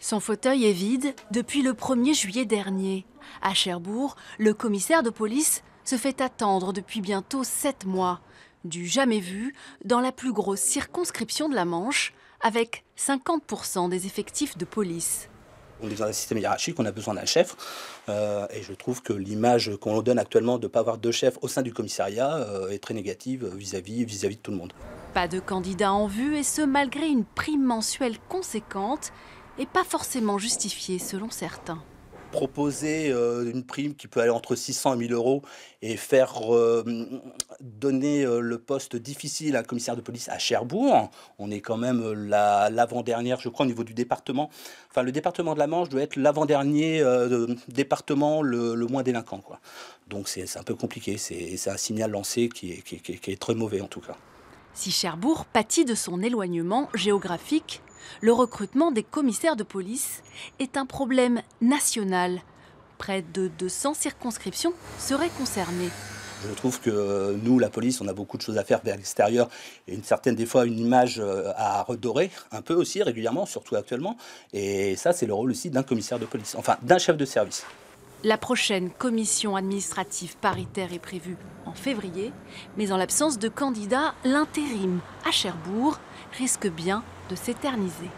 Son fauteuil est vide depuis le 1er juillet dernier. À Cherbourg, le commissaire de police se fait attendre depuis bientôt sept mois, du jamais vu, dans la plus grosse circonscription de la Manche, avec 50% des effectifs de police. On est dans un système hiérarchique, on a besoin d'un chef. Euh, et je trouve que l'image qu'on donne actuellement de ne pas avoir de chefs au sein du commissariat euh, est très négative vis-à-vis -vis, -vis de tout le monde. Pas de candidat en vue, et ce malgré une prime mensuelle conséquente et pas forcément justifié selon certains proposer euh, une prime qui peut aller entre 600 et 1000 euros et faire euh, donner euh, le poste difficile à un commissaire de police à Cherbourg. On est quand même l'avant-dernière, je crois, au niveau du département. Enfin, le département de la Manche doit être l'avant-dernier département le, moins délinquant. Quoi. Donc c'est un peu compliqué. C'est un signal lancé qui est très mauvais en tout cas. Si Cherbourg pâtit de son éloignement géographique, le recrutement des commissaires de police est un problème national. Près de 200 circonscriptions seraient concernées. Je trouve que euh, nous, la police, on a beaucoup de choses à faire vers l'extérieur et une certaine, des fois, une image euh, à redorer un peu aussi régulièrement, surtout actuellement. Et ça, c'est le rôle aussi d'un commissaire de police, enfin d'un chef de service. La prochaine commission administrative paritaire est prévue en février, mais en l'absence de candidats, l'intérim à Cherbourg risque bien de s'éterniser.